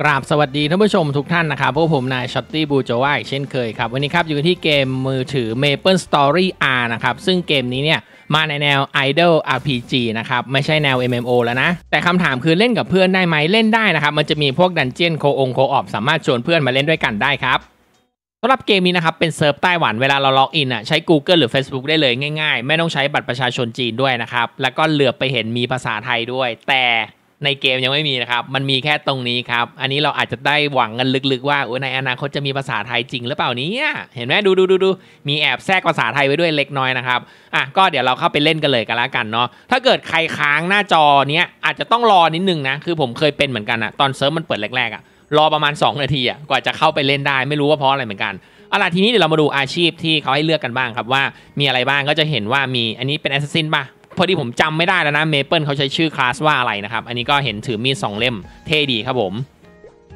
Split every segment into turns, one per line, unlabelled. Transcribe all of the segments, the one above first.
กราบสวัสดีท่านผู้ชมทุกท่านนะครับพวกผมนายช็อตตี้บูโจวายเช่นเคยครับวันนี้ครับอยู่ที่เกมมือถือ Maple Story R นะครับซึ่งเกมนี้เนี่ยมาในแนว Idol RPG นะครับไม่ใช่แนว MMO แล้วนะ แต่คำถามคือเล่นกับเพื่อนได้ไหมเล่นได้นะครับ มันจะมีพวกดันเจียนโคองโคออบสามารถชวนเพื่อนมาเล่นด้วยกันได้ครับสำหรับเกมนี้นะครับเป็นเซิร์ฟไต้หวัน เวลาเราล็อกอินอ่ะใช้ Google หรือ Facebook ได้เลยง่าย ๆ ไม่ต้องใช้บัตรประชาชนจีนด้วยนะครับแล้วก็เหลือไปเห็นมีภาษาไทยด้วย แต่ในเกมยังไม่มีนะครับ มันมีแค่ตรงนี้ครับ อันนี้เราอาจจะได้หวังกันลึกๆว่าในอนาคตจะมีภาษาไทยจริงหรือเปล่านี้ เห็นไหมดูดูดูดูมีแอบแทรกภาษาไทยไว้ด้วยเล็กน้อยนะครับ อ่ะก็เดี๋ยวเราเข้าไปเล่นกันเลยกันละกันเนาะ ถ้าเกิดใครค้างหน้าจอเนี้ยอาจจะต้องรอนิดนึงนะ คือผมเคยเป็นเหมือนกันอะตอนเซิร์ฟมันเปิดแรกๆอะรอประมาณ2นาทีอะกว่าจะเข้าไปเล่นได้ ไม่รู้ว่าเพราะอะไรเหมือนกันเอาล่ะทีนี้เดี๋ยวเรามาดูอาชีพที่เขาให้เลือกกันบ้างครับว่ามีอะไรบ้างก็จะเห็นว่ามี อันนี้เป็นแอสซิสซินป่ะพอดีผมจำไม่ได้แล้วนะเมเปิลเขาใช้ชื่อคลาสว่าอะไรนะครับอันนี้ก็เห็นถือมีดสองเล่ม เท่ดีครับผม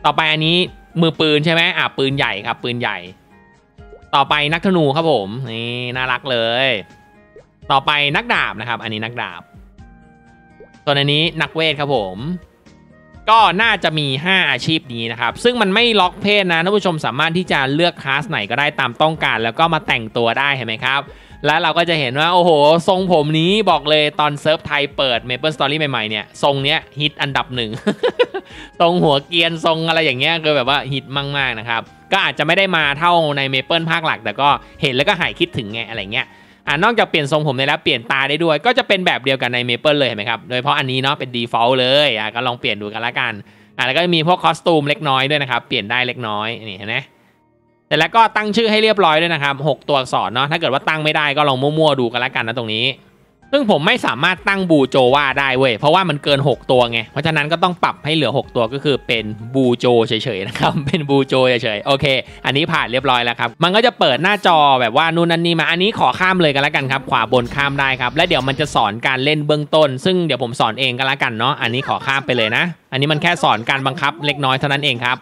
ต่อไปอันนี้มือปืนใช่ไหมอ่ะปืนใหญ่ครับปืนใหญ่ ต่อไปนักธนูครับผมนี่น่ารักเลย ต่อไปนักดาบนะครับอันนี้นักดาบตัวนอันนี้นักเวทครับผม ก็น่าจะมี 5 อาชีพนี้นะครับซึ่งมันไม่ล็อกเพศนะท่านผู้ชมสามารถที่จะเลือกคลาสไหนก็ได้ตามต้องการแล้วก็มาแต่งตัวได้เห็นไหมครับและเราก็จะเห็นว่า โอ้โห ทรงผมนี้บอกเลยตอนเซิร์ฟไทยเปิด Maple Story ใหม่ๆเนี่ยทรงเนี้ยฮิตอันดับหนึ่งทรงหัวเกียนทรงอะไรอย่างเงี้ยคือแบบว่าฮิตมากๆนะครับก็อาจจะไม่ได้มาเท่าใน Maple ภาคหลัก แต่ก็เห็นแล้วก็หายคิดถึงไงอะไรเงี้ยอ่านอกจากเปลี่ยนทรงผมได้แล้วเปลี่ยนตาได้ด้วย ก็จะเป็นแบบเดียวกันในเมเปิลเลยเห็นไหมครับโดยเฉพาะอันนี้เนาะเป็น default เลยอ่ะก็ลองเปลี่ยนดูกันละกันอ่ะแล้วก็มีพวกคอสตูมเล็กน้อยด้วยนะครับเปลี่ยนได้เล็กน้อยนี่เห็นไหมแต่แล้วก็ตั้งชื่อให้เรียบร้อยด้วยนะครับ 6 ตัวอักษรเนาะ ถ้าเกิดว่าตั้งไม่ได้ก็ลองมั่วๆ ดูกันละกันนะตรงนี้ ซึ่งผมไม่สามารถตั้งบูโจว่าได้เว้ย เพราะว่ามันเกิน 6 ตัวไง เพราะฉะนั้นก็ต้องปรับให้เหลือ 6 ตัวก็คือเป็นบูโจเฉยๆนะครับ เป็นบูโจเฉยๆโอเค อันนี้ผ่านเรียบร้อยแล้วครับ มันก็จะเปิดหน้าจอแบบว่านู่นนั่นนี่มา อันนี้ขอข้ามเลยกันละกันครับ ขวาบนข้ามได้ครับ และเดี๋ยวมันจะสอนการเล่นเบื้องต้น ซึ่งเดี๋ยวผมสอนเองกันละกันเนาะอันนี้ขอข้ามไปเลยนะอันนี้มันแค่สอนการบังคับ เล็กน้อยเท่านั้นเองครับ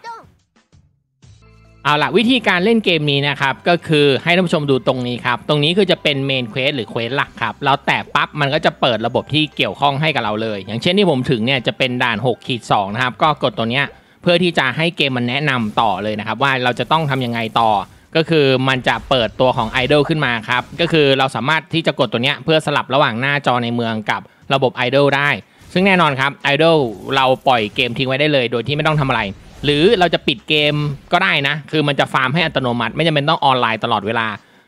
เอาละวิธีการเล่นเกมนี้นะครับก็คือให้ท่านผู้ชมดูตรงนี้ครับตรงนี้คือจะเป็นเมนเควสหรือเควสหลักครับเราแตะปั๊บมันก็จะเปิดระบบที่เกี่ยวข้องให้กับเราเลย อย่างเช่นที่ผมถึงเนี่ยจะเป็นด่าน6ขีดสนะครับก็กดตัวเนี้ยเพื่อที่จะให้เกมมันแนะนำต่อเลยนะครับว่าเราจะต้องทํำยังไงต่อ ก็คือมันจะเปิดตัวของไอดอลขึ้นมาครับก็คือเราสามารถที่จะกดตัวเนี้ยเพื่อสลับระหว่างหน้าจอในเมืองกับระบบไอดอลได้ ซึ่งแน่นอนครับไอดอลเราปล่อยเกมทิ้งไว้ได้เลย โดยที่ไม่ต้องทำอะไรหรือเราจะปิดเกมก็ได้นะ คือมันจะฟาร์มให้อัตโนมัติไม่จำเป็นต้องออนไลน์ตลอดเวลา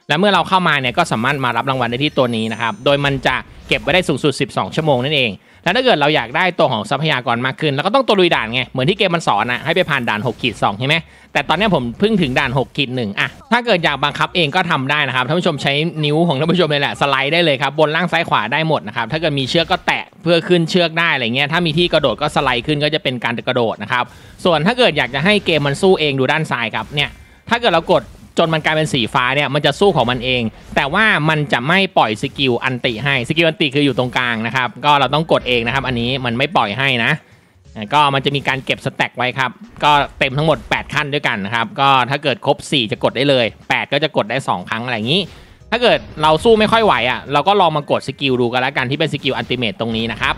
และเมื่อเราเข้ามาเนี่ยก็สามารถมารับรางวัลได้ที่ตัวนี้นะครับ โดยมันจะเก็บไว้ได้สูงสุด 12 ชั่วโมงนั่นเอง และถ้าเกิดเราอยากได้ตัวของทรัพยากรมากขึ้นแล้วก็ต้องตัวลุยด่านไง เหมือนที่เกมมันสอนนะให้ไปผ่านด่าน 6 ขีด 2 ใช่ไหมแต่ตอนนี้ผมเพิ่งถึงด่าน 6 ขีดหนึ่งอะถ้าเกิดอยากบังคับเองก็ทำได้นะครับท่านผู้ชมใช้นิ้วของท่านผู้ชมเลยแหละสไลด์ได้เลยครับบนล่างซ้ายขวาได้หมดนะครับ ถ้าเกิดมีเชือกก็แตะเพื่อขึ้นเชือกได้อะไรเงี้ย ถ้ามีที่กระโดดก็สไลด์ขึ้นก็จะเป็นการกระโดดนะครับส่วนถ้าเกิดอยากจะให้เกมมันสู้เองดูด้านซ้ายครับเนี่ยถ้าเกิดเรากดจนมันกลายเป็นสีฟ้าเนี่ยมันจะสู้ของมันเอง แต่ว่ามันจะไม่ปล่อยสกิลอันติให้สกิลอันติคืออยู่ตรงกลางนะครับก็เราต้องกดเองนะครับ อันนี้มันไม่ปล่อยให้นะ ก็มันจะมีการเก็บสแต็กไว้ครับก็เต็มทั้งหมด 8 ขั้นด้วยกันนะครับก็ถ้าเกิดครบ 4 จะกดได้เลย 8 ก็จะกดได้ 2 ครั้งอะไรอย่างนี้ ถ้าเกิดเราสู้ไม่ค่อยไหวอะ่ะเราก็ลองมากดสกิลดูกันแล้วกันที่เป็นสกิลอันติเมตตรงนี้นะครับ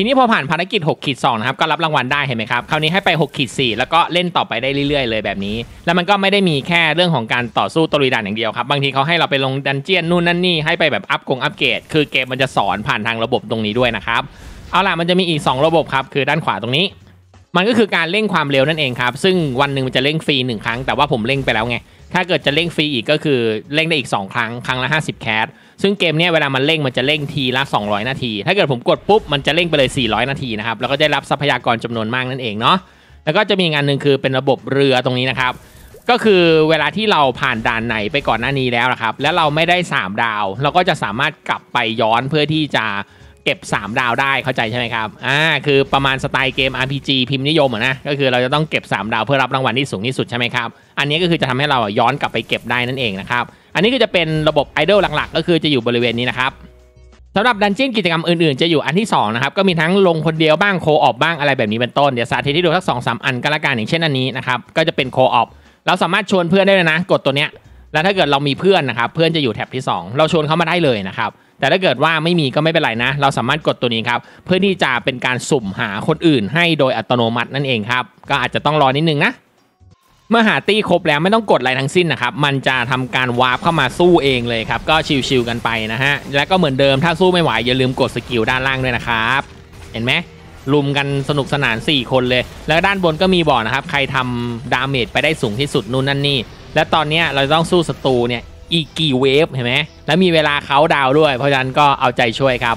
ทีนี้พอผ่านภารกิจ6ขีด2นะครับ ก็รับรางวัลได้เห็นไหมครับ คราวนี้ให้ไป6ขีด4 แล้วก็เล่นต่อไปได้เรื่อยๆเลยแบบนี้ แล้วมันก็ไม่ได้มีแค่เรื่องของการต่อสู้ตรีดันอย่างเดียวครับ บางทีเขาให้เราไปลงดันเจียนนู่นนั่นนี่ ให้ไปแบบอัพกงอัพเกรด คือเกมมันจะสอนผ่านทางระบบตรงนี้ด้วยนะครับ เอาล่ะมันจะมีอีก 2 ระบบครับ คือด้านขวาตรงนี้ มันก็คือการเร่งความเร็วนั่นเองครับ ซึ่งวันหนึ่งมันจะเร่งฟรี 1 ครั้ง แต่ว่าผมเร่งไปแล้วไง ถ้าเกิดจะเร่งฟรีอีกก็คือเร่งได้อีก2ครั้งครั้งละ50แคสซึ่งเกมเนี้ยเวลามันเร่งมันจะเร่งทีละ 200 นาที ถ้าเกิดผมกดปุ๊บมันจะเร่งไปเลย 400 นาทีนะครับแล้วก็ได้รับทรัพยากรจำนวนมากนั่นเองเนาะแล้วก็จะมีงานหนึ่งคือเป็นระบบเรือตรงนี้นะครับ ก็คือเวลาที่เราผ่านด่านไหนไปก่อนหน้านี้แล้วนะครับแล้วเราไม่ได้ 3 ดาว เราก็จะสามารถกลับไปย้อนเพื่อที่จะเก็บ 3 ดาวได้เข้าใจใช่ไหมครับอ่าคือประมาณสไตล์เกม RPG พิมพ์นิยมนะก็คือ เราจะต้องเก็บ 3 ดาวเพื่อรับรางวัลที่สูงที่สุดใช่ไหมครับอันนี้ก็คือจะทำให้เราย้อนกลับไปเก็บได้นั่นเองนะครับอันนี้ก็จะเป็นระบบไอดอลหลักๆ ก็คือจะอยู่บริเวณนี้นะครับสำหรับดันเจียนกิจกรรมอื่นๆ จะอยู่อันที่2นะครับก็มีทั้งลงคนเดียวบ้างโคออฟบ้างอะไรแบบนี้เป็นต้นเดี๋ยวสาธิตให้ดูสักสองสามอันก็แล้วกันอย่างเช่นอันนี้นะครับก็จะเป็นโคออฟเราสามารถชวนเพื่อนได้เลยนะ กดตัวเนี้ยแล้วถ้าเกิดเรามีเพื่อนนะครับเพื่อนจะอยู่แท็บที่ 2 เราชวนเขามาได้เลยนะครับแต่ถ้าเกิดว่าไม่มีก็ไม่เป็นไรนะ เราสามารถกดตัวนี้ครับเพื่อที่จะเป็นการสุ่มหาคนอื่น ให้โดยอัตโนมัตินั่นเองครับก็อาจจะต้องรอนิดนึงนะเมื่อหาตี้ครบแล้วไม่ต้องกดอะไรทั้งสิ้นนะครับ มันจะทำการวาร์ปเข้ามาสู้เองเลยครับ ก็ชิวๆกันไปนะฮะ และก็เหมือนเดิมถ้าสู้ไม่ไหวอย่าลืมกดสกิลด้านล่างด้วยนะครับ เห็นไหมลุมกันสนุกสนาน 4 คนเลย แล้วด้านบนก็มีบอร์ดนะครับ ใครทำดาเมจไปได้สูงที่สุดนู่นนั่นนี่ และตอนนี้เราต้องสู้ศัตรูเนี่ยอีกกี่เวฟเห็นไหม แล้วมีเวลาเขาดาวด้วย เพราะฉะนั้นก็เอาใจช่วยครับ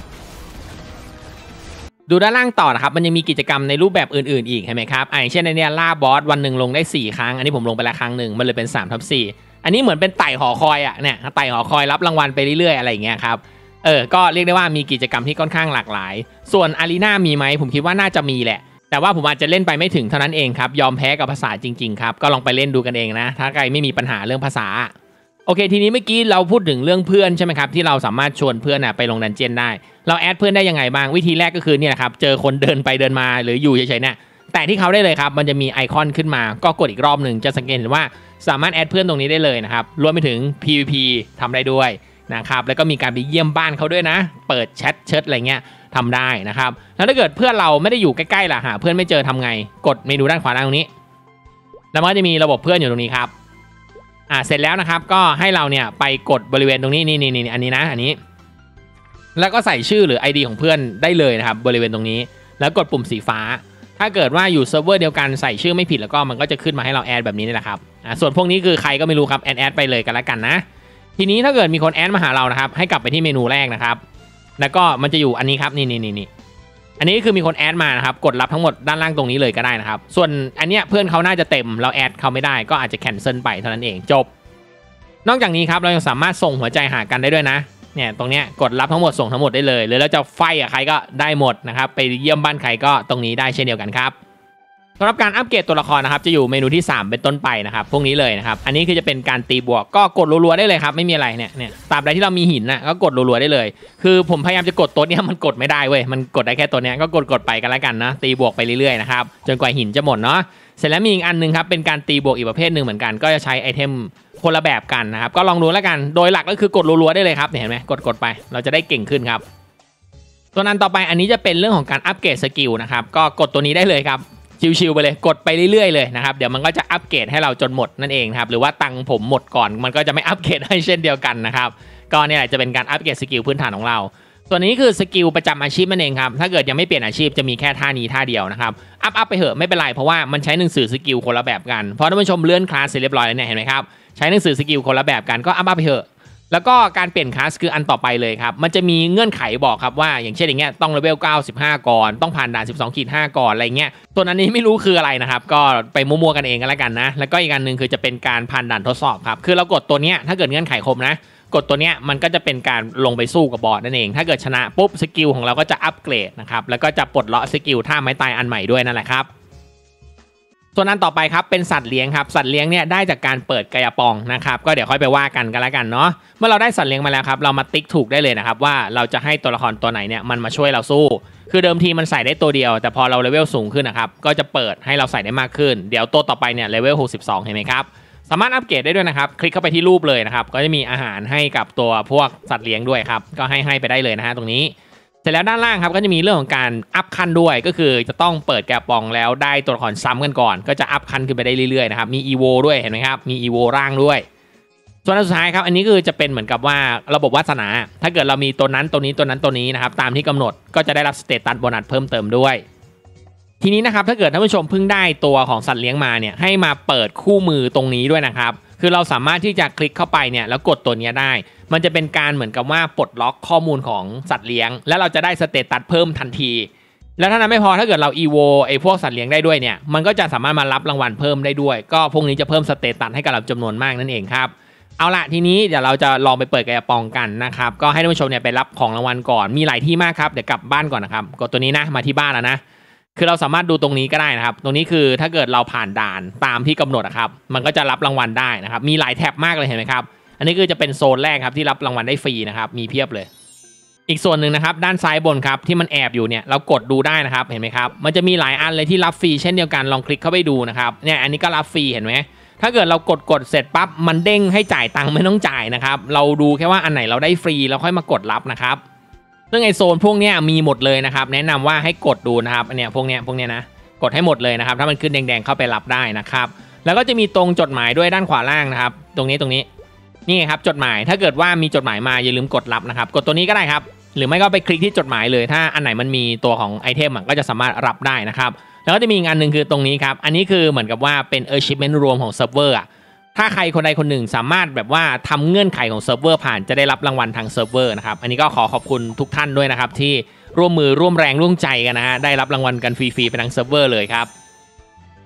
ดูด้านล่างต่อนะครับ มันยังมีกิจกรรมในรูปแบบอื่นๆอีกใช่ไหมครับอย่างเช่นในนี้ล่าบอสวันหนึ่งลงได้4 ครั้ง อันนี้ผมลงไปละครั้งหนึ่งมันเลยเป็น3ทับ4อันนี้เหมือนเป็นไต่หอคอยอะเนี่ยไต่หอคอยรับรางวัลไปเรื่อยๆอะไรอย่างเงี้ยครับ เออ ก็เรียกได้ว่ามีกิจกรรมที่ค่อนข้างหลากหลาย ส่วนอารีนามีไหม ผมคิดว่าน่าจะมีแหละ แต่ว่าผมอาจจะเล่นไปไม่ถึงเท่านั้นเองครับ ยอมแพ้กับภาษาจริงๆครับ ก็ลองไปเล่นดูกันเองนะ ถ้าใครไม่มีปัญหาเรื่องภาษาโอเคทีนี้เมื่อกี้เราพูดถึงเรื่องเพื่อนใช่ไหมครับที่เราสามารถชวนเพื่อนไปลงดันเจียนได้ เราแอดเพื่อนได้ยังไงบ้างวิธีแรกก็คือเนี่ยครับ เจอคนเดินไปเดินมาหรืออยู่เฉยๆเนี่ยแต่ที่เขาได้เลยครับมันจะมีไอคอนขึ้นมา ก็กดอีกรอบหนึ่งจะสังเกตเห็นว่าสามารถแอดเพื่อนตรงนี้ได้เลยนะครับรวมไปถึง PVP ทำได้ด้วยนะครับแล้วก็มีการไปเยี่ยมบ้านเขาด้วยนะ เปิดแชทเชิดอะไรเงี้ยทำได้นะครับแล้วถ้าเกิดเพื่อนเราไม่ได้อยู่ใกล้ๆล่ะหาเพื่อนไม่เจอทำไง กดเมนูด้านขวาล่างตรงนี้แล้วมันจะมีระบบเพื่อนอยู่ตรงนี้ครับอ่าเสร็จแล้วนะครับก็ให้เราเนี่ยไปกดบริเวณตรงนี้นี่นี่นี่อันนี้นะ อันนี้ แล้วก็ใส่ชื่อหรือ ID ของเพื่อนได้เลยนะครับบริเวณตรงนี้ แล้วกดปุ่มสีฟ้า ถ้าเกิดว่าอยู่เซิร์ฟเวอร์เดียวกันใส่ชื่อไม่ผิดแล้วก็มันก็จะขึ้นมาให้เราแอดแบบนี้นี่แหละครับอ่าส่วนพวกนี้คือใครก็ไม่รู้ครับแอดแอดไปเลยกันละกันนะ ทีนี้ถ้าเกิดมีคนแอดมาหาเรานะครับให้กลับไปที่เมนูแรกนะครับ แล้วก็มันจะอยู่อันนี้ครับนี่นี่นี่อันนี้คือมีคนแอดมานะครับกดรับทั้งหมดด้านล่างตรงนี้เลยก็ได้นะครับส่วนอันเนี้ยเพื่อนเขาน่าจะเต็ม เราแอดเขาไม่ได้ ก็อาจจะแคนเซิลไปเท่านั้นเองจบ นอกจากนี้ครับเรายังสามารถส่งหัวใจหากันได้ด้วยนะเนี่ยตรงเนี้ยกดรับทั้งหมดส่งทั้งหมดได้เลยหรือเราจะไฟอะใครก็ได้หมดนะครับไปเยี่ยมบ้านใครก็ตรงนี้ได้เช่นเดียวกันครับสำหรับการอัปเกรดตัวละครนะครับจะอยู่เมนูที่ 3 เป็นต้นไปนะครับพวกนี้เลยนะครับ อันนี้คือจะเป็นการตีบวก ก็กดรัวๆได้เลยครับ ไม่มีอะไรเนี่ยเนี่ยตราบใดที่เรามีหินนะก็กดรัวๆได้เลย คือผมพยายามจะกดตัวเนี้ยมันกดไม่ได้เว้ยมันกดได้แค่ตัวเนี้ยก็กดกดไปกันแล้วกันนะ ตีบวกไปเรื่อยๆนะครับจนกว่าหินจะหมดเนาะเสร็จแล้วมีอีกอันนึงครับเป็นการตีบวกอีกประเภทหนึ่งเหมือนกันก็จะใช้ไอเทมคนละแบบกันนะครับ ก็ลองดูแล้วกัน โดยหลักก็คือกดรัวๆได้เลยครับเห็นไหมกดกดไป เราจะได้เก่งขึ้นครับตัวนั้นต่อไปอันนี้จะเป็นเรื่องของการอัปเกรดสกิลนะครับก็กดตัวนี้ได้เลยครับชิวๆไปเลย กดไปเรื่อยๆเลยนะครับเดี๋ยวมันก็จะอัปเกรดให้เราจนหมดนั่นเองครับหรือว่าตังผมหมดก่อนมันก็จะไม่อัปเกรดให้เช่นเดียวกันนะครับก็นี่แหละจะเป็นการอัปเกรดสกิลพื้นฐานของเราส่วนนี้คือสกิลประจำอาชีพนั่นเองครับถ้าเกิดยังไม่เปลี่ยนอาชีพจะมีแค่ท่านี้ท่าเดียวนะครับอัพอัพไปเหอะไม่เป็นไร เพราะว่ามันใช้หนังสือสกิลคนละแบบกันพอท่านผู้ชมเลื่อนคลาสเสร็จเรียบร้อยแล้วเนี่ยเห็นไหมครับใช้หนังสือสกิลคนละแบบกันก็อัพอัพไปเหอะแล้วก็ การเปลี่ยนคลาสคืออันต่อไปเลยครับ มันจะมีเงื่อนไขบอกครับว่าอย่างเช่นอย่างเงี้ยต้องเลเวล95ก่อนต้องผ่านด่าน 12ขีด5ก่อนอะไรเงี้ยตัวนั้นนี้ไม่รู้คืออะไรนะครับก็ไปมั่วๆกันเองก็แล้วกันนะ แล้วก็อีกอันหนึ่งคือจะเป็นการผ่านด่านทดสอบครับคือเรากดตัวเนี้ยถ้าเกิดเงื่อนไขครบนะ กดตัวเนี้ยมันก็จะเป็นการลงไปสู้กับบอสนั่นเอง ถ้าเกิดชนะปุ๊บสกิลของเราก็จะอัปเกรดนะครับแล้วก็จะปลดล็อกสกิลท่าไม้ตายอันใหม่ด้วยนั่นแหละครับส่วนนั้นต่อไปครับเป็นสัตว์เลี้ยงครับสัตว์เลี้ยงเนี่ยได้จากการเปิดกระปองนะครับ ก็เดี๋ยวค่อยไปว่ากันกันแล้วกันเนาะเมื่อเราได้สัตว์เลี้ยงมาแล้วครับเรามาติ๊กถูกได้เลยนะครับว่าเราจะให้ตัวละครตัวไหนเนี่ยมันมาช่วยเราสู้ คือเดิมทีมันใส่ได้ตัวเดียว แต่พอเราเลเวลสูงขึ้นนะครับก็จะเปิดให้เราใส่ได้มากขึ้นเดี๋ยวตัวต่อไปเนี่ยเลเวล62เห็นไหมครับสามารถอัปเกรดได้ด้วยนะครับ คลิกเข้าไปที่รูปเลยนะครับก็จะมีอาหารให้กับตัวพวกสัตว์เลี้ยงด้วยครับก็ให้ให้ไปได้เลยนะฮะตรงนี้เสร็จแล้วด้านล่างครับก็จะมีเรื่องของการอัพคันด้วยก็คือ จะต้องเปิดแกปองแล้วได้ตัวละครซ้ำกันก่อนก็จะอัพคันขึ้นไปได้เรื่อยๆนะครับมีอีโวด้วยเห็นไหมครับ มีอีโวร่างด้วย ส่วนสุดท้ายครับ อันนี้คือจะเป็นเหมือนกับว่าระบบวาสนา ถ้าเกิดเรามีตัวนั้นตัวนี้ตัวนั้นตัวนี้นะครับ ตามที่กำหนดก็จะได้รับสเตตัสโบนัสเพิ่มเติมด้วย ทีนี้นะครับถ้าเกิดท่านผู้ชมเพิ่งได้ตัวของสัตว์เลี้ยงมาเนี่ย ให้มาเปิดคู่มือตรงนี้ด้วยนะครับคือเราสามารถที่จะคลิกเข้าไปเนี่ยแล้วกดตัวนี้ได้ มันจะเป็นการเหมือนกับว่าปลดล็อกข้อมูลของสัตว์เลี้ยง แล้วเราจะได้สเตตัสเพิ่มทันที แล้วถ้านั้นไม่พอถ้าเกิดเราอีโวไอพวกสัตว์เลี้ยงได้ด้วยเนี่ยมันก็จะสามารถมารับรางวัลเพิ่มได้ด้วยก็พวกนี้จะเพิ่มสเตตัสให้กับเราจำนวนมากนั่นเองครับ เอาละทีนี้เดี๋ยวเราจะลองไปเปิดกระปองกันนะครับก็ให้ท่านผู้ชมเนี่ยไปรับของรางวัลก่อนมีหลายที่มากครับเดี๋ยวกลับบ้านก่อนนะครับกดตัวนี้นะมาที่บ้านแล้วนะคือเราสามารถดูตรงนี้ก็ได้นะครับ ตรงนี้คือถ้าเกิดเราผ่านด่านตามที่กำหนดนะครับ มันก็จะรับรางวัลได้นะครับ มีหลายแท็บมากเลยเห็นไหมครับ อันนี้คือจะเป็นโซนแรกครับ ที่รับรางวัลได้ฟรีนะครับ มีเพียบเลย อีกส่วนหนึ่งนะครับด้านซ้ายบนครับที่มันแอบอยู่เนี่ยเรากดดูได้นะครับเห็นไหมครับ มันจะมีหลายอันเลยที่รับฟรีเช่นเดียวกันลองคลิกเข้าไปดูนะครับ เนี่ยอันนี้ก็รับฟรีเห็นไหมถ้าเกิดเรากดกดเสร็จปั๊บมันเด้งให้จ่ายตังค์ไม่ต้องจ่ายนะครับ เราดูแค่ว่าอันไหนเราได้ฟรีเราค่อยมากดรับนะครับซึ่งไอโซนพวกเนี้ยมีหมดเลยนะครับ แนะนำว่าให้กดดูนะครับ อันเนี้ยพวกเนี้ยพวกเนี้ยนะ กดให้หมดเลยนะครับ ถ้ามันขึ้นแดง ๆเข้าไปรับได้นะครับ แล้วก็จะมีตรงจดหมายด้วยด้านขวาล่างนะครับ ตรงนี้ตรงนี้ นี่ครับจดหมาย ถ้าเกิดว่ามีจดหมายมาอย่าลืมกดรับนะครับ กดตัวนี้ก็ได้ครับ หรือไม่ก็ไปคลิกที่จดหมายเลย ถ้าอันไหนมันมีตัวของไอเทมก็จะสามารถรับได้นะครับ แล้วก็จะมีงานหนึ่งคือตรงนี้ครับ อันนี้คือเหมือนกับว่าเป็น achievement รวมของเซิร์ฟเวอร์อ่ะถ้าใครคนใดคนหนึ่งสามารถแบบว่าทำเงื่อนไขของเซิร์ฟเวอร์ผ่านจะได้รับรางวัลทางเซิร์ฟเวอร์นะครับอันนี้ก็ขอขอบคุณทุกท่านด้วยนะครับที่ร่วมมือร่วมแรงร่วมใจกันนะฮะได้รับรางวัลกันฟรีๆไปทางเซิร์ฟเวอร์เลยครับ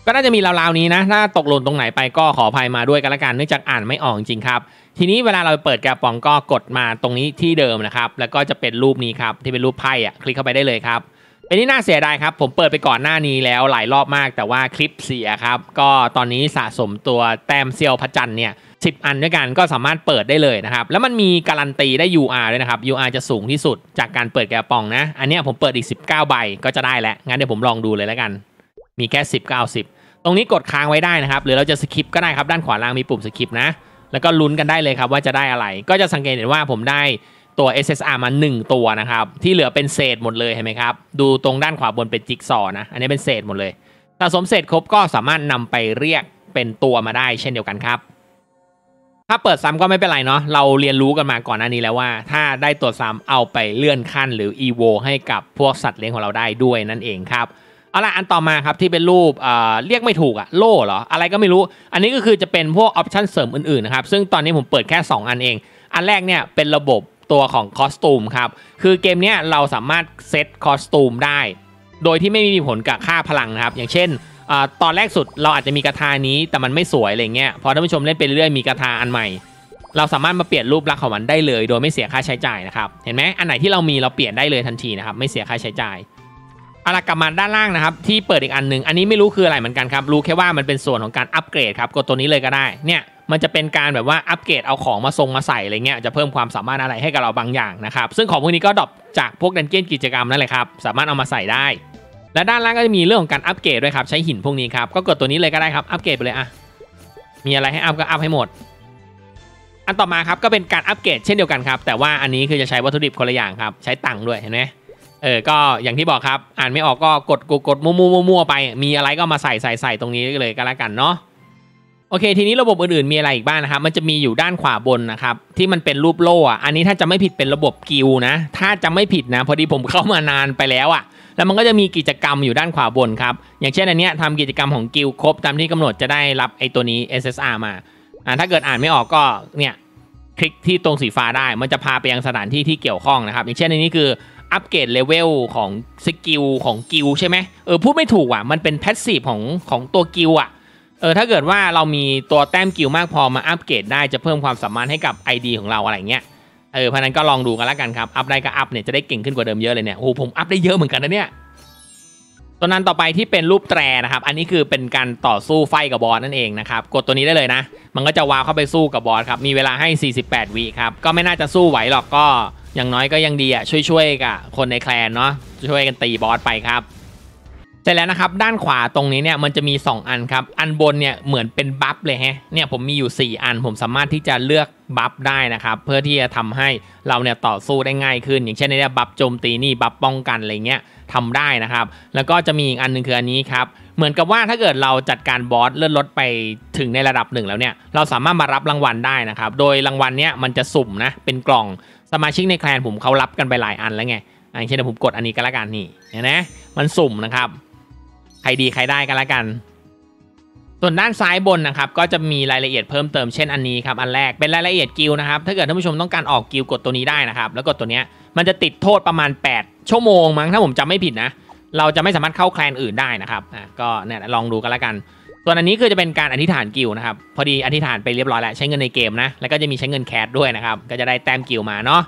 ก็น่าจะมีราวๆนี้นะถ้าตกหล่นตรงไหนไปก็ขออภัยมาด้วยกันละกันเนื่องจากอ่านไม่ออกจริงครับ ทีนี้เวลาเราเปิดแกปองก็กดมาตรงนี้ที่เดิมนะครับ แล้วก็จะเป็นรูปนี้ครับที่เป็นรูปไพ่อะคลิกเข้าไปได้เลยครับเป็นที่น่าเสียดายครับ ผมเปิดไปก่อนหน้านี้แล้วหลายรอบมากแต่ว่าคลิปเสียครับก็ตอนนี้สะสมตัวแต้มเซียวพระจันทร์เนี่ยสิอันด้วยกันก็สามารถเปิดได้เลยนะครับแล้วมันมีการันตีได้ UR ด้วยนะครับ UR จะสูงที่สุดจากการเปิดแกะปองนะ อันนี้ผมเปิดอีก 19ใบก็จะได้แล้วงั้นเดี๋ยวผมลองดูเลยแล้วกัน มีแค่10 90ตรงนี้กดค้างไว้ได้นะครับหรือเราจะสคิป ก็ได้ครับด้านขวาล่างมีปุ่มสคิปนะแล้วก็ลุ้นกันได้เลยครับ ว่าจะได้อะไร ก็จะสังเกตเห็นว่าผมได้ตัว SSR มา1ตัวนะครับที่เหลือเป็นเศษหมดเลยเห็นไหมครับดูตรงด้านขวาบนเป็นจิ๊กซอนะอันนี้เป็นเศษหมดเลยสะสมเศษครบก็สามารถนำไปเรียกเป็นตัวมาได้ เช่นเดียวกันครับ ถ้าเปิดซ้ำก็ไม่เป็นไรเนาะเราเรียนรู้กันมาก่อนหน้านี้แล้วว่า ถ้าได้ตัวซ้ำเอาไปเลื่อนขั้น หรือ EVO ให้กับพวกสัตว์เลี้ยงของเราได้ด้วยนั่นเองครับเอาละอันต่อมาครับที่เป็นรูปเเรียกไม่ถูกอะโล่เหรออะไรก็ไม่รู้อันนี้ก็คือจะเป็นพวกออปชันเสริมอื่นๆนะครับซึ่งตอนนี้ผมเปิดแค่ 2 อันเอง อันแรกเนี่ยเป็นระบบตัวของคอสตูมครับ คือเกมนี้เราสามารถเซตคอสตูมได้ โดยที่ไม่มีผลกับค่าพลังนะครับ อย่างเช่น ตอนแรกสุดเราอาจจะมีกระทานี้ แต่มันไม่สวยอะไรเงี้ย พอท่านผู้ชมเล่นไปเรื่อยมีกระทาอันใหม่ เราสามารถมาเปลี่ยนรูปลักษณ์ของมันได้เลย โดยไม่เสียค่าใช้จ่ายนะครับ เห็นไหมอันไหนที่เรามีเราเปลี่ยนได้เลยทันทีนะครับ ไม่เสียค่าใช้จ่ายอาลากลับมาด้านล่างนะครับ ที่เปิดอีกอันหนึ่งอันนี้ไม่รู้คืออะไรเหมือนกันครับ รู้แค่ว่ามันเป็นส่วนของการอัปเกรดครับกดตัวนี้เลยก็ได้เนี่ยมันจะเป็นการแบบว่าอัปเกรดเอาของมาทรงมาใส่อะไรเงี้ยจะเพิ่มความสามารถอะไรให้กับเราบางอย่างนะครับซึ่งของพวกนี้ก็ดรอปจากพวกดันเก้นกิจกรรมนั่นแหละครับสามารถเอามาใส่ได้ และด้านล่างก็จะมีเรื่องของการอัปเกรดด้วยครับใช้หินพวกนี้ครับก็กดตัวนี้เลยก็ได้ครับอัปเกรดไปเลยอะมีอะไรให้อัพก็อัพให้หมด อันต่อมาครับก็เป็นการอัปเกรดเช่นเดียวกันครับ แต่ว่าอันนี้คือจะใช้วัตถุดิบคนละอย่างครับใช้ตังค์ด้วยเห็นไหมเออ ก็อย่างที่บอกครับ อ่านไม่ออกก็กดกดกดมูมูมูมูไป มีอะไรก็มาใส่ใส่ใส่ตรงนี้เลยก็แล้วกันเนาะ โอเค ทีนี้ระบบอื่นๆ มีอะไรอีกบ้างนะครับ มันจะมีอยู่ด้านขวาบนนะครับ ที่มันเป็นรูปโล่อะอันนี้ถ้าจะไม่ผิดเป็นระบบกิวนะ ถ้าจะไม่ผิดนะ พอดีผมเข้ามานานไปแล้วอะแล้วมันก็จะมีกิจกรรมอยู่ด้านขวาบนครับ อย่างเช่นอันเนี้ยทำกิจกรรมของกิวครบตามที่กำหนดจะได้รับไอ้ตัวนี้ SSR มา อ่าถ้าเกิดอ่านไม่ออกก็เนี่ยคลิกที่ตรงสีฟ้าได้ มันจะพาไปยังสถานที่ที่เกี่ยวข้องนะครับอย่างเช่นอันนี้คืออัปเกรดเลเวลของสกิลของกิลใช่ไหมเออพูดไม่ถูกอ่ะมันเป็นแพสซีฟของของตัวกิลอ่ะเออถ้าเกิดว่าเรามีตัวแต้มกิลมากพอมาอัปเกรดได้จะเพิ่มความสามารถให้กับ ID ของเราอะไรเงี้ยเออพนั้นก็ลองดูกันละกันครับ อัปได้ก็อัปเนี่ยจะได้เก่งขึ้นกว่าเดิมเยอะเลยเนี่ยโอ้ผมอัปได้เยอะเหมือนกันนะเนี่ยตัวนั้นต่อไปที่เป็นรูปแตรนะครับอันนี้คือเป็นการต่อสู้ไฟกับบอสนั่นเองนะครับกดตัวนี้ได้เลยนะ มันก็จะวาวเข้าไปสู้กับบอสครับมีเวลาให้ 48 วิครับก็ไม่น่าจะสู้ไหวหรอกก็อย่างน้อยก็ยังดีอ่ะช่วยๆกับคนในแคลนเนาะช่วยกันตีบอสไปครับเสร็จแล้วนะครับด้านขวาตรงนี้เนี่ยมันจะมี 2 อันครับ อันบนเนี่ยเหมือนเป็นบัฟเลยฮะเนี่ยผมมีอยู่4 อันผมสามารถที่จะเลือกบัฟได้นะครับเพื่อที่จะทำให้เราเนี่ยต่อสู้ได้ง่ายขึ้น อย่างเช่นในเรื่งบัฟโจมตีนี่บัฟป้องกันอะไรเงี้ยทำได้นะครับ แล้วก็จะมีอีกอันนึงคืออันนี้ครับเหมือนกับว่าถ้าเกิดเราจัดการบอสเลื่อนลดไปถึงในระดับหนึ่งแล้วเนี่ย เราสามารถมารับรางวัลได้นะครับโดยรางวัลเนี่ยมันจะสุ่มนะเป็นกล่องสมาชิกในแคลนผมเขารับกันไปหลายอันแล้วไงอย่างเช่นผมกดอันนี้ก็แล้วกันนี่เห็นไหมมันสุ่มนะครับ ใครดีใครได้ก็แล้วกัน ส่วนด้านซ้ายบนนะครับ ก็จะมีรายละเอียดเพิ่มเติมเช่นอันนี้ครับ อันแรก เป็นรายละเอียดกิลนะครับ ถ้าเกิดท่านผู้ชมต้องการออกกิลกดตัวนี้ได้นะครับ แล้วกดตัวเนี้ยมันจะติดโทษประมาณ 8 ชั่วโมง มั้งถ้าผมจำไม่ผิดนะ เราจะไม่สามารถเข้าแคลนอื่นได้นะครับ อ่ะก็เนี่ยลองดูกันแล้วกันส่วนอันนี้คือจะเป็นการอธิษฐานกิลนะครับ พอดีอธิษฐานไปเรียบร้อยแล้วใช้เงินในเกมนะ แล้วก็จะมีใช้เงินแคสด้วยนะครับ ก็จะได้แต้มกิลมาเนาะ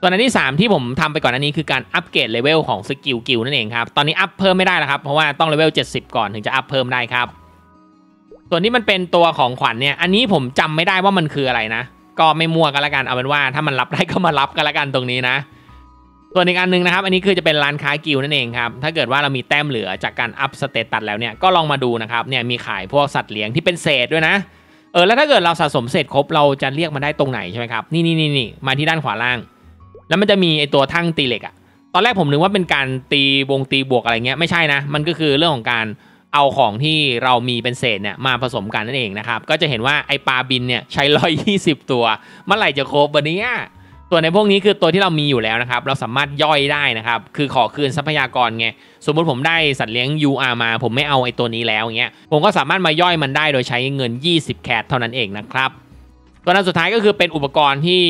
ส่วนอันที่ 3 ที่ผมทำไปก่อนอันนี้คือการอัปเกรดเลเวลของสกิลกิลนั่นเองครับ ตอนนี้อัพเพิ่มไม่ได้แล้วครับ เพราะว่าต้องเลเวล70 ก่อนถึงจะอัพเพิ่มได้ครับ ส่วนที่มันเป็นตัวของขวัญเนี่ย อันนี้ผมจำไม่ได้ว่ามันคืออะไรนะ ก็ไม่มั่วกันละกัน เอาเป็นว่า ถ้ามันรับได้ก็มารับกันละกันตรงนี้นะส่วนอีกอันนึงนะครับ อันนี้คือจะเป็นร้านค้ากิลนั่นเองครับถ้าเกิดว่าเรามีแต้มเหลือจากการอัพสเตตัสแล้วเนี่ยก็ลองมาดูนะครับเนี่ยมีขายพวกสัตว์เลี้ยงที่เป็นเศษด้วยนะเออแล้วถ้าเกิดเราสะสมเศษครบ เราจะเรียกมันได้ตรงไหนใช่ไหมครับนี่นี่นี่มาที่ด้านขวาล่าง แล้วมันจะมีไอตัวทั้งตีเหล็กอะตอนแรกผมนึกว่าเป็นการตีวงตีบวกอะไรเงี้ยไม่ใช่นะมันก็คือเรื่องของการเอาของที่เรามีเป็นเศษเนี่ยมาผสมกันนั่นเองนะครับก็จะเห็นว่าไอปลาบินเนี่ยใช้120 ตัว เมื่อไหร่จะครบวันนี้ส่วนในพวกนี้คือตัวที่เรามีอยู่แล้วนะครับเราสามารถย่อยได้นะครับคือขอคืนทรัพยากรไงสมมติผมได้สัตว์เลี้ยง UR มาผมไม่เอาไอ้ตัวนี้แล้วเงี้ยผมก็สามารถมาย่อยมันได้โดยใช้เงิน 20แคทเท่านั้นเองนะครับตัวนั้นสุดท้ายก็คือเป็นอุปกรณ์ที่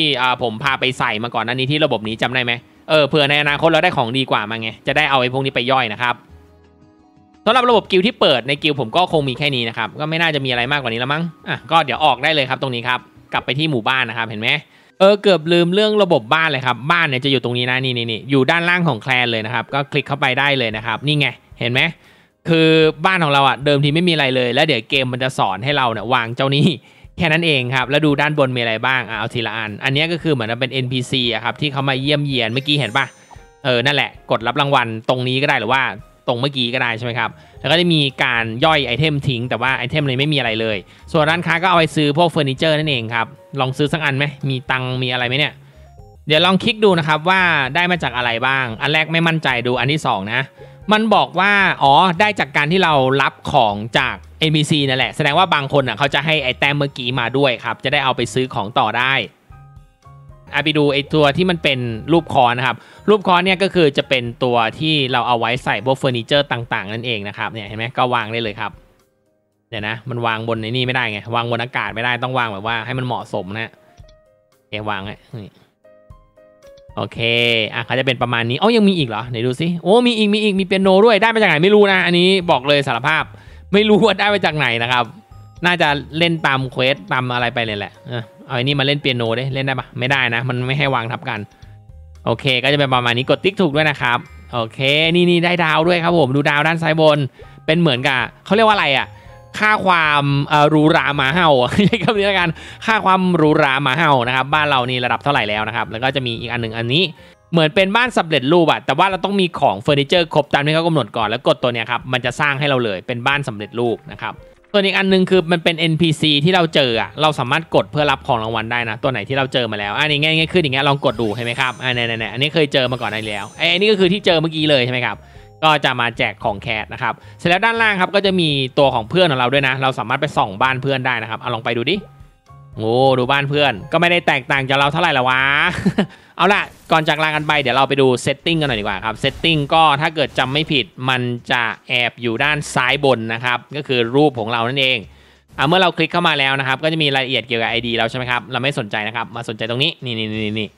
ผมพาไปใส่มาก่อนนั้นนี้ที่ระบบนี้จำได้ไหมเออเผื่อในอนาคตเราได้ของดีกว่ามาไงจะได้เอาไอ้พวกนี้ไปย่อยนะครับสำหรับระบบกิลที่เปิดในกิลผมก็คงมีแค่นี้นะครับก็ไม่น่าจะมีอะไรมากกว่านี้แล้วมั้งอ่ะก็เดี๋ยวออกได้เลยครับตรงนี้ครับกลับไปที่หมู่บ้านนะครับเห็นไหมเออเกือบลืมเรื่องระบบบ้านเลยครับบ้านเนี่ยจะอยู่ตรงนี้นะนี่นี่นี่อยู่ด้านล่างของแคลนเลยนะครับก็คลิกเข้าไปได้เลยนะครับนี่ไงเห็นไหมคือบ้านของเราอะ่ะเดิมทีไม่มีอะไรเลย แล้วเดี๋ยวเกมมันจะสอนให้เราเนี่ยวางเจ้านี้แค่นั้นเองครับแล้วดูด้านบนมีอะไรบ้างอ่ะเอาทีละอันอันนี้ก็คือเหมือนเป็น NPC อะครับที่เขามาเยี่ยมเยียน เมื่อกี้เห็นปะเออนั่นแหละ กดรับรางวัลตรงนี้ก็ได้หรือว่าตรงเมื่อกี้ก็ได้ใช่ไหมครับ แล้วก็จะมีการย่อยไอเทมทิ้ง แต่ว่าไอเทมเลยไม่มีอะไรเลย ส่วนร้านค้าก็เอาไปซื้อพวกเฟอร์นิเจอร์นั่นเองครับ ลองซื้อสักอันไหมมีตังมีอะไรไหมเนี่ย เดี๋ยวลองคลิกดูนะครับว่าได้มาจากอะไรบ้าง อันแรกไม่มั่นใจดูอันที่ 2 นะ มันบอกว่า อ๋อ ได้จากการที่เรารับของจาก NPC นั่นแหละ แสดงว่าบางคนอ่ะเขาจะให้ไอแต้มเมื่อกี้มาด้วยครับ จะได้เอาไปซื้อของต่อได้อาไปดูไอตัว ที่มันเป็นรูปคอนนะครับ รูปคอนเนี่ยก็คือจะเป็นตัวที่เราเอาไว้ใส่พวกเฟอร์นิเจอร์ต่างๆ นั่นเองนะครับเนี่ยเห็นไหมก็วางได้เลยครับเดี๋ยนะมันวางบนในนี่ไม่ได้ไงวางบนอากาศไม่ได้ต้องวางแบบว่าให้มันเหมาะสมนะฮะเอวางไงโอเคอ่ะเขาจะเป็นประมาณนี้อ๋อยังมีอีกเหรอไหนดูสิโอ้มีอีกมีอีกมีเปียโนด้วยได้มาจากไหนไม่รู้นะอันนี้บอกเลยสารภาพ ไม่รู้ว่าได้มาจากไหนนะครับ น่าจะเล่นตามเควสตามอะไรไปเลยแหละเอาอันนี้มาเล่นเปียโนได้เล่นได้ปะไม่ได้นะ มันไม่ให้วางทับกัน โอเค ก็จะเป็นประมาณนี้กดติ๊กถูกด้วยนะครับ โอเค นี่นี่ได้ดาวด้วยครับผมดูดาวด้านซ้ายบน เป็นเหมือนกับเขาเรียกว่าอะไรอ่ะ ค่าความหรูหรามาเห่าใช้คำนี้ลวกันค่าความหรูหรามาเห่านะครับ บ้านเรานี่ระดับเท่าไหร่แล้วนะครับแล้วก็จะมีอีกอันหนึ่งอันนี้ เหมือนเป็นบ้านสำเร็จรูปอะแต่ว่าเราต้องมีของเฟอร์นิเจอร์ ครบตามที่เขากำหนดก่อนแล้วกดตัวเนี้ยครับมันจะสร้างให้เราเลยเป็นบ้านสำเร็จรูปนะครับส่วนอีกอันนึงคือมันเป็น NPC ที่เราเจออ่ะเราสามารถกดเพื่อรับของรางวัลได้นะตัวไหนที่เราเจอมาแล้วอันนี้ง่ายงยขึ้นอย่างเงี้ยลองกดดูใช่ไหมครับอันนี้ๆอันนี้เคยเจอมาก่อนในแล้วไอ้นี่ก็คือที่เจอเมื่อกี้เลยใช่ไหมครับก็จะมาแจกของแคสนะครับเสร็จแล้วด้านล่างครับ ก็จะมีตัวของเพื่อนของเราด้วยนะ เราสามารถไปส่องบ้านเพื่อนได้นะครับเอาลองไปดูดิโอ้ดูบ้านเพื่อน ก็ไม่ได้แตกต่างจากเราเท่าไหร่ละวะ เอาล่ะ ก่อนจากลากันไปเดี๋ยวเราไปดูเซตติ้งกันหน่อยดีกว่าครับเซตติ้งก็ถ้าเกิดจำไม่ผิดมันจะแอบอยู่ด้านซ้ายบนนะครับ ก็คือรูปของเรานั่นเองอาเมื่อเราคลิกเข้ามาแล้วนะครับ ก็จะมีรายละเอียดเกี่ยวกับ ID เราใช่ไหมครับ เราไม่สนใจนะครับ มาสนใจตรงนี้ นี่นี่นี่นี่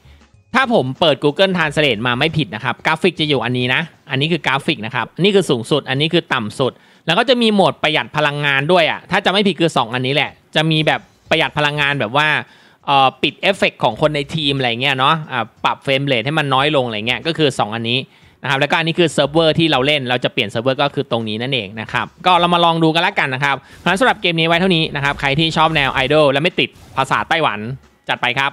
ถ้าผมเปิด Google Translate มาไม่ผิดนะครับกราฟิกจะอยู่อันนี้นะอันนี้คือกราฟิกนะครับนี่คือสูงสุดอันนี้คือต่ำสุด แล้วก็จะมีโหมดประหยัดพลังงานด้วยอ่ะถ้าจะไม่ผิดคือ 2 อันนี้แหละ จะมีแบบประหยัดพลังงานแบบว่าปิดเอฟเฟกของคนในทีมอะไรเงี้ยเนาะปรับเฟรมเรทให้มันน้อยลงอะไรเงี้ยก็คือ 2 อันนี้นะครับแล้วก็อันนี้คือเซิร์ฟเวอร์ที่เราเล่นเราจะเปลี่ยนเซิร์ฟเวอร์ก็คือตรงนี้นั่นเองนะครับก็เรามาลองดูกันละกันนะครับเพราะฉะนั้นสำหรับเกมนี้ไว้เท่านี้นะครับใครที่ชอบแนวไอดอลและไม่ติดภาษาไต้หวันจัดไปครับ